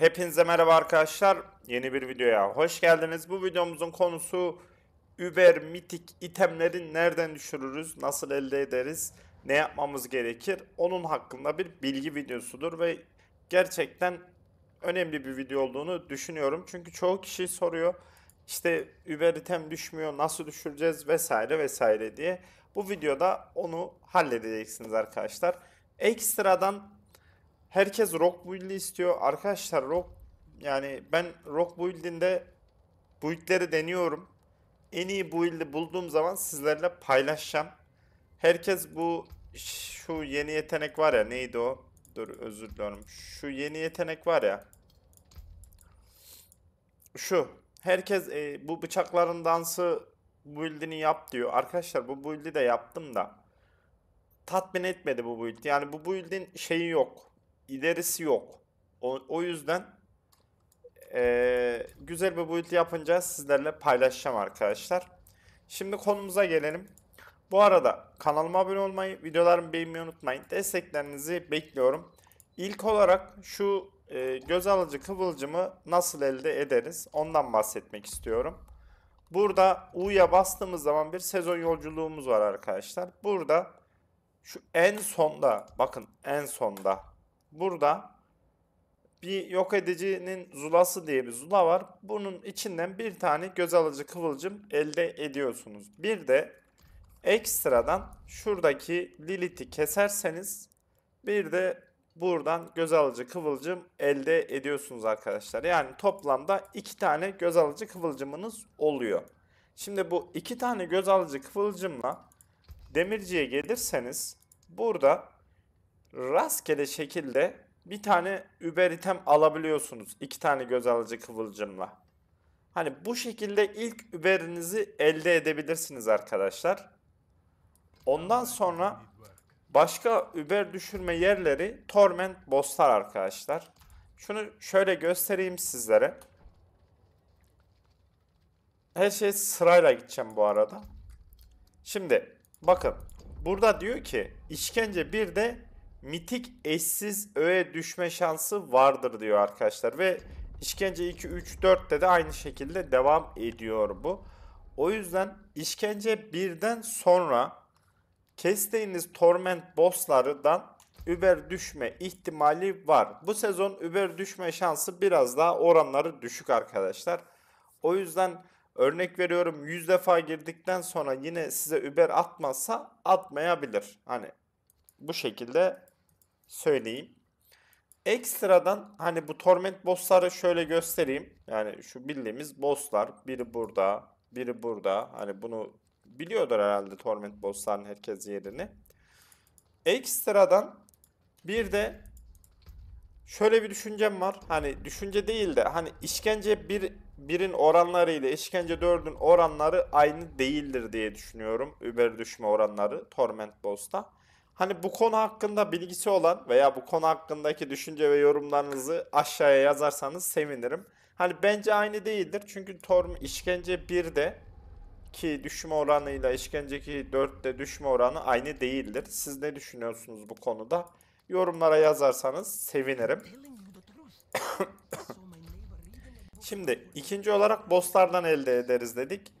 Hepinize merhaba arkadaşlar. Yeni bir videoya hoş geldiniz. Bu videomuzun konusu Uber mitik itemleri nereden düşürürüz, nasıl elde ederiz, ne yapmamız gerekir? Onun hakkında bir bilgi videosudur ve gerçekten önemli bir video olduğunu düşünüyorum. Çünkü çoğu kişi soruyor işte Uber item düşmüyor, nasıl düşüreceğiz vesaire vesaire diye. Bu videoda onu halledeceksiniz arkadaşlar. Ekstradan Herkes rock build'i istiyor. Arkadaşlar rock yani ben rock build'inde build'leri deniyorum. En iyi build'i bulduğum zaman sizlerle paylaşacağım. Herkes bu şu yeni yetenek var ya neydi o? Dur özür diliyorum. Şu yeni yetenek var ya. Şu. Herkes e, bu bıçakların dansı build'ini yap diyor. Arkadaşlar bu build'i de yaptım da. Tatmin etmedi bu build. Yani bu build'in şeyi yok ilerisi yok. O, o yüzden e, güzel bir build yapınca sizlerle paylaşacağım arkadaşlar. Şimdi konumuza gelelim. Bu arada kanalıma abone olmayı, videolarımı beğenmeyi unutmayın. Desteklerinizi bekliyorum. İlk olarak şu e, göz alıcı kıvılcımı nasıl elde ederiz ondan bahsetmek istiyorum. Burada U'ya bastığımız zaman bir sezon yolculuğumuz var arkadaşlar. Burada şu en sonda bakın en sonda burada bir yok edicinin zulası diye bir zula var. Bunun içinden bir tane göz alıcı kıvılcım elde ediyorsunuz. Bir de ekstradan şuradaki Lilith'i keserseniz bir de buradan göz alıcı kıvılcım elde ediyorsunuz arkadaşlar. Yani toplamda iki tane göz alıcı kıvılcımınız oluyor. Şimdi bu iki tane göz alıcı kıvılcımla demirciye gelirseniz burada rastgele şekilde bir tane Uber item alabiliyorsunuz. iki tane göz alıcı kıvılcımla. Hani bu şekilde ilk Uber'inizi elde edebilirsiniz arkadaşlar. Ondan sonra başka Uber düşürme yerleri torment bosslar arkadaşlar. Şunu şöyle göstereyim sizlere. Her şey sırayla gideceğim bu arada. Şimdi bakın burada diyor ki işkence bir de mitik eşsiz öğe düşme şansı vardır diyor arkadaşlar. Ve işkence 2, 3, 4'te de aynı şekilde devam ediyor bu. O yüzden işkence 1'den sonra kestiğiniz torment bosslardan über düşme ihtimali var. Bu sezon über düşme şansı biraz daha oranları düşük arkadaşlar. O yüzden örnek veriyorum 100 defa girdikten sonra yine size über atmazsa atmayabilir. Hani bu şekilde söyleyeyim. Ekstradan hani bu torment bossları şöyle göstereyim. Yani şu bildiğimiz bosslar. Biri burada, biri burada. Hani bunu biliyordur herhalde torment bossların herkes yerini. Ekstradan bir de şöyle bir düşüncem var. Hani düşünce değil de hani işkence bir birin oranları ile işkence dördün oranları aynı değildir diye düşünüyorum. Über düşme oranları Torment Boss'ta. Hani bu konu hakkında bilgisi olan veya bu konu hakkındaki düşünce ve yorumlarınızı aşağıya yazarsanız sevinirim. Hani bence aynı değildir. Çünkü Torm işkence 1'de ki düşme oranıyla işkenceki 4'te düşme oranı aynı değildir. Siz ne düşünüyorsunuz bu konuda? Yorumlara yazarsanız sevinirim. Şimdi ikinci olarak bosslardan elde ederiz dedik.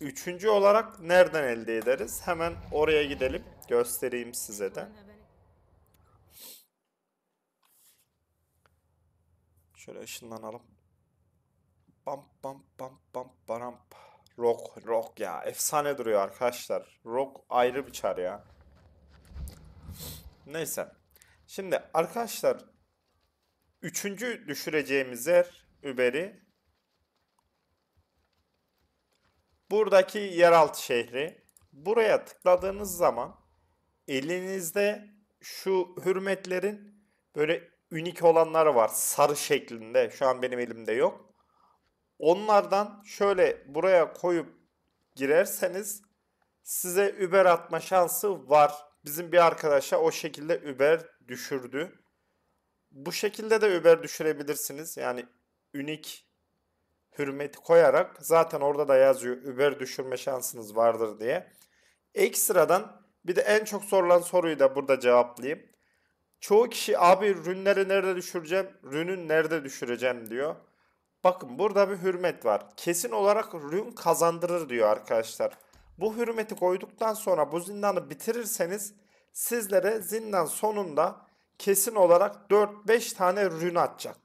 Üçüncü olarak nereden elde ederiz? Hemen oraya gidelim. Göstereyim size de. Şöyle ışınlanalım. Bam bam bam bam baram. Rock rock ya. Efsane duruyor arkadaşlar. Rock ayrı bir çar ya. Neyse. Şimdi arkadaşlar üçüncü düşüreceğimiz yer Über'i buradaki yeraltı şehri. Buraya tıkladığınız zaman elinizde şu hürmetlerin böyle unik olanları var. Sarı şeklinde. Şu an benim elimde yok. Onlardan şöyle buraya koyup girerseniz size Uber atma şansı var. Bizim bir arkadaşa o şekilde Uber düşürdü. Bu şekilde de Uber düşürebilirsiniz. Yani unik hürmeti koyarak zaten orada da yazıyor Uber düşürme şansınız vardır diye. Ekstradan bir de en çok sorulan soruyu da burada cevaplayayım. Çoğu kişi abi rünleri nerede düşüreceğim, rünün nerede düşüreceğim diyor. Bakın burada bir hürmet var. Kesin olarak rün kazandırır diyor arkadaşlar. Bu hürmeti koyduktan sonra bu zindanı bitirirseniz sizlere zindan sonunda kesin olarak 4-5 tane rün atacak.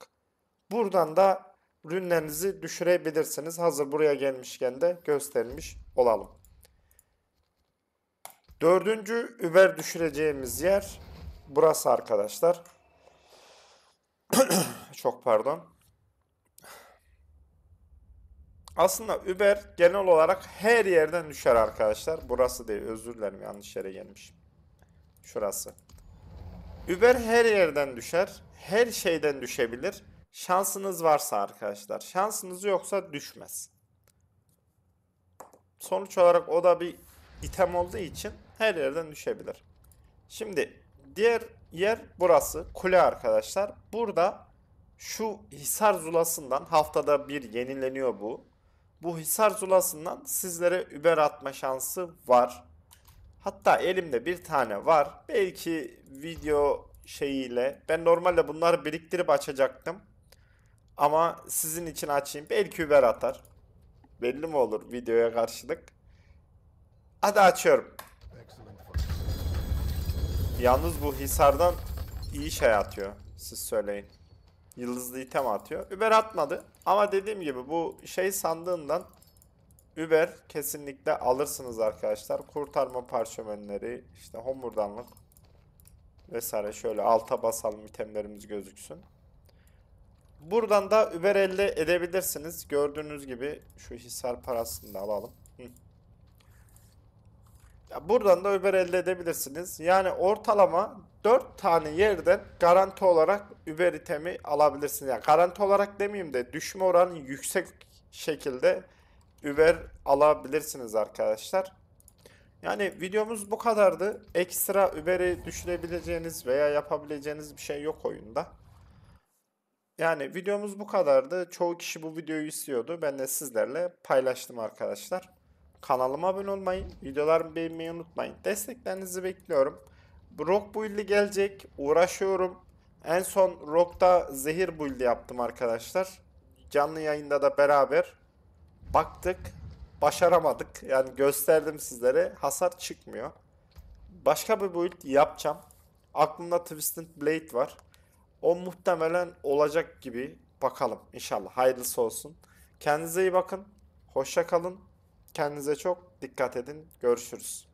Buradan da rünlerinizi düşürebilirsiniz. Hazır buraya gelmişken de göstermiş olalım. Dördüncü über düşüreceğimiz yer burası arkadaşlar. Çok pardon. Aslında Uber genel olarak her yerden düşer arkadaşlar. Burası değil özür dilerim yanlış yere gelmişim. Şurası. Uber her yerden düşer. Her şeyden düşebilir. Şansınız varsa arkadaşlar. Şansınız yoksa düşmez. Sonuç olarak o da bir item olduğu için her yerden düşebilir. Şimdi diğer yer burası kule arkadaşlar. Burada şu Hisar Zulası'ndan haftada bir yenileniyor bu. Bu Hisar Zulası'ndan sizlere über atma şansı var. Hatta elimde bir tane var. Belki video şeyiyle ben normalde bunları biriktirip açacaktım. Ama sizin için açayım. Belki über atar. Belli mi olur videoya karşılık? Hadi açıyorum. Yalnız bu Hisar'dan iyi şey atıyor. Siz söyleyin. Yıldızlı item atıyor. Uber atmadı. Ama dediğim gibi bu şey sandığından Uber kesinlikle alırsınız arkadaşlar. Kurtarma parşömenleri, işte homurdanlık vesaire şöyle alta basalım itemlerimiz gözüksün. Buradan da Uber elde edebilirsiniz. Gördüğünüz gibi şu hisar parasını da alalım. Hı buradan da Uber elde edebilirsiniz. Yani ortalama 4 tane yerden garanti olarak Uber itemi alabilirsiniz. Yani garanti olarak demeyeyim de düşme oranı yüksek şekilde Uber alabilirsiniz arkadaşlar. Yani videomuz bu kadardı. Ekstra Uber'i düşürebileceğiniz veya yapabileceğiniz bir şey yok oyunda. Yani videomuz bu kadardı. Çoğu kişi bu videoyu istiyordu. Ben de sizlerle paylaştım arkadaşlar. Kanalıma abone olmayı, videolarımı beğenmeyi unutmayın. Desteklerinizi bekliyorum. Rock build'i gelecek. Uğraşıyorum. En son Rock'ta zehir build'i yaptım arkadaşlar. Canlı yayında da beraber baktık. Başaramadık. Yani gösterdim sizlere. Hasar çıkmıyor. Başka bir build yapacağım. Aklımda Twisted Blade var. O muhtemelen olacak gibi. Bakalım inşallah. Hayırlısı olsun. Kendinize iyi bakın. Hoşça kalın. Kendinize çok dikkat edin. Görüşürüz.